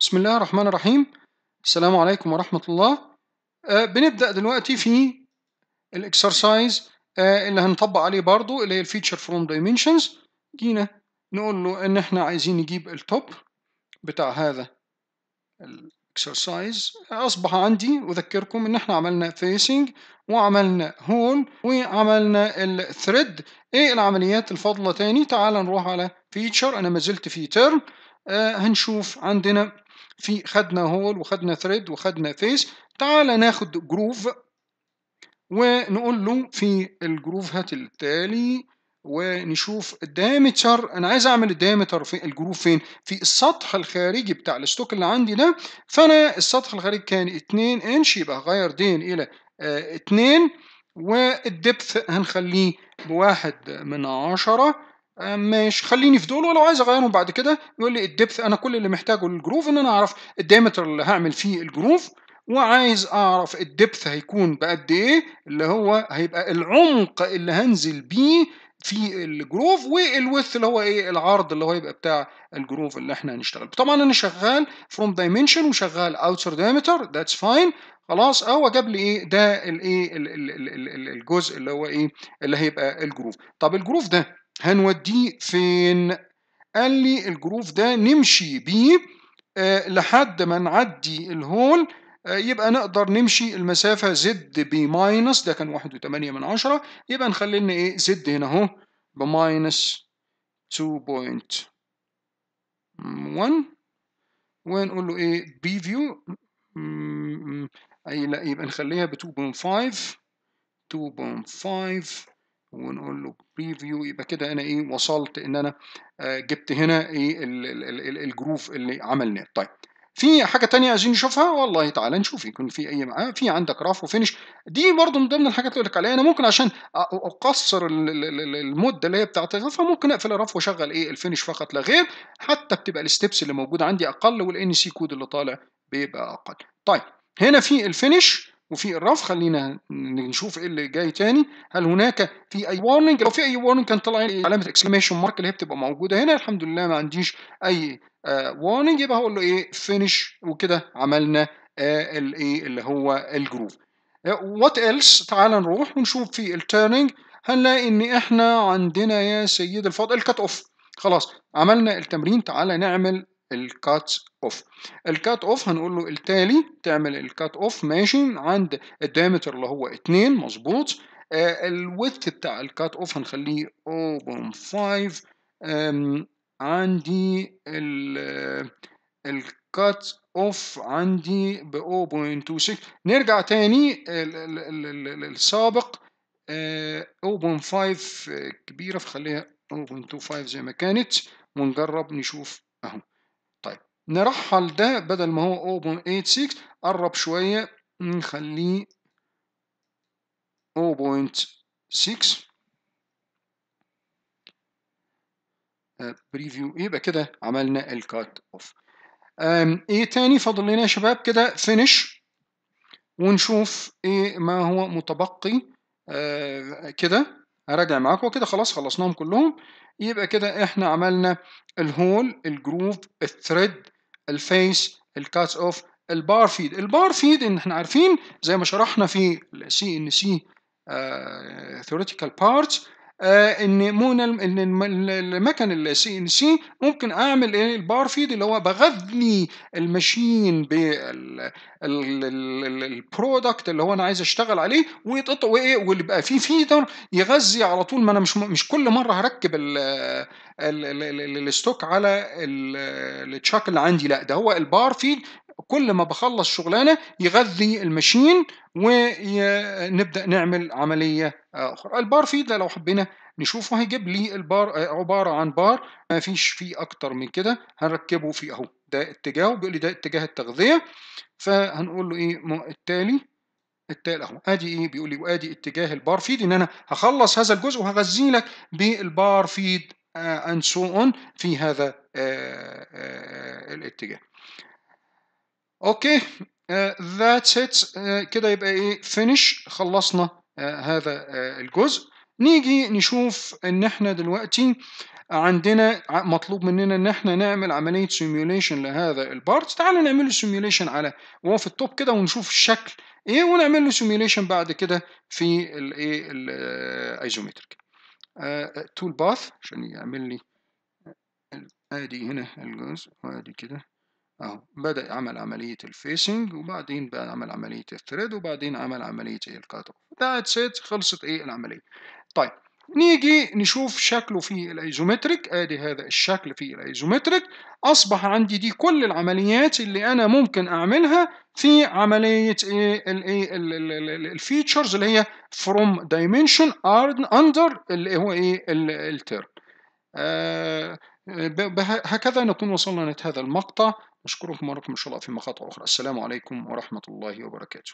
بسم الله الرحمن الرحيم السلام عليكم ورحمة الله أه بنبدأ دلوقتي في الاكسرسايز أه اللي هنطبق عليه برضو اللي هي الفيتشر فروم دايمنشنز جينا نقول له ان احنا عايزين نجيب التوب بتاع هذا الاكسرسايز اصبح عندي اذكركم ان احنا عملنا فيسنج وعملنا هول وعملنا الثريد ايه العمليات الفاضله تاني تعال نروح على فيتشر انا ما زلت في ترم آه هنشوف عندنا في خدنا هول وخدنا ثريد وخدنا فيس تعال ناخد جروف ونقول له في الجروف هات التالي ونشوف الدايمتر انا عايز اعمل الدايمتر في الجروف فين في السطح الخارجي بتاع الستوك اللي عندي ده فانا السطح الخارجي كان 2 انش يبقى هغير دين الى 2 آه، والدبث هنخليه بواحد من عشرة آه، ماشي خليني في دول ولو عايز اغيرهم بعد كده يقول لي الدبث انا كل اللي محتاجه للجروف ان انا اعرف الدايمتر اللي هعمل فيه الجروف وعايز اعرف الدبث هيكون بقد ايه اللي هو هيبقى العمق اللي هنزل بيه في الجروف والوث اللي هو ايه العرض اللي هو يبقى بتاع الجروف اللي احنا هنشتغل طبعا انا شغال فروم دايمنشن وشغال اوتر دايمتر ذاتس فاين خلاص هو جاب لي ايه ده الايه الجزء اللي هو ايه اللي هيبقى الجروف طب الجروف ده هنوديه فين قال لي الجروف ده نمشي بيه آه، لحد ما نعدي الهول آه، يبقى نقدر نمشي المسافة زد بي ماينس ده كان واحد وثمانية من عشرة يبقى نخلي لنا ايه زد هنا اهو بماينس 2.1 ونقول له ايه بي فيو اي لا يبقى نخليها ب 2.5 2.5 ونقول له بريفيو يبقى كده انا ايه وصلت ان انا آه، جبت هنا ايه الجروف اللي عملناه طيب في حاجة تانية عايزين نشوفها والله تعالى نشوف يكون في أي معاه في عندك رف وفينش دي برضو من ضمن الحاجات اللي قلت لك عليها أنا ممكن عشان أقصر المدة اللي هي بتاعت الرف ممكن أقفل الرف وأشغل إيه الفينش فقط لا غير حتى بتبقى الستبس اللي موجودة عندي أقل والإن سي كود اللي طالع بيبقى أقل. طيب هنا في الفينش وفي الرف خلينا نشوف ايه اللي جاي تاني هل هناك في اي وارنينج لو في اي وارنينج كان طلع علامه اكسكليميشن مارك اللي هي بتبقى موجوده هنا الحمد لله ما عنديش اي وارنينج آه، يبقى هقول له ايه فينش وكده عملنا آه، الايه اللي هو الجروف وات ايلس تعال نروح ونشوف في التيرنينج هنلاقي ان احنا عندنا يا سيد الفاضل الكات اوف خلاص عملنا التمرين تعالى نعمل الكات اوف الكات اوف هنقول له التالي تعمل الكات اوف ماشي عند الدايمتر اللي هو 2 مظبوط آه بتاع الكات اوف هنخليه 0.5 عندي الكات اوف آه، عندي ب 0.26 نرجع تاني السابق 0.5 آه، آه، كبيرة فخليها 0.25 زي ما كانت ونجرب نشوف اهو نرحل ده بدل ما هو 0.86 قرب شوية نخليه 0.6 بريفيو آه، يبقى كده عملنا الكات اوف ايه تاني فاضل لنا يا شباب كده فينش ونشوف ايه ما هو متبقي آه، كده هراجع معاكم كده خلاص خلصناهم كلهم يبقى كده احنا عملنا الهول الجروف الثريد الفيس الكات اوف البار فيد البار فيد ان احنا عارفين زي ما شرحنا في السي ان سي ثيوريتيكال بارتس ان مو ان المكن السي ان سي ممكن اعمل ايه البار فيد اللي هو بغذي المشين بالبرودكت اللي هو انا عايز اشتغل عليه ويتقطع وايه واللي بقى فيه فيدر يغذي على طول ما انا مش مش كل مره هركب الستوك على التشاك اللي عندي لا ده هو البار فيد كل ما بخلص شغلانه يغذي الماشين ونبدا نعمل عمليه اخرى البار فيد لو حبينا نشوفه هيجيب لي البار عباره عن بار ما فيش فيه اكتر من كده هنركبه فيه اهو ده اتجاهه بيقول لي ده اتجاه التغذيه فهنقول له ايه التالي التالي اهو ادي ايه بيقول لي وادي اتجاه البار فيد ان انا هخلص هذا الجزء وهغذي لك بالبار فيد اند سو اون في هذا آه، آه، الاتجاه اوكي ذاتس ات كده يبقى ايه فينش خلصنا uh, هذا uh, الجزء نيجي نشوف ان احنا دلوقتي عندنا مطلوب مننا ان احنا نعمل عمليه سيميوليشن لهذا البارت تعال نعمل سيميوليشن على وهو في التوب كده ونشوف الشكل ايه ونعمل له سيميوليشن بعد كده في الايه الايزومتريك تول باث عشان يعمل لي آه، آه، ادي هنا الجزء وادي كده اهو بدأ عمل عملية الفيسنج وبعدين بقى عمل عملية الثريد وبعدين عمل عملية ايه الكات اوف ذاتس ات خلصت ايه العملية طيب نيجي نشوف شكله في الايزومتريك ادي هذا الشكل في الايزومتريك اصبح عندي دي كل العمليات اللي انا ممكن اعملها في عمليه ايه الايه الفيتشرز اللي هي فروم دايمنشن اندر اللي هو ايه التيرم آه، هكذا نكون وصلنا لهذا المقطع أشكركم وأراكم إن شاء الله في مقاطع أخرى السلام عليكم ورحمة الله وبركاته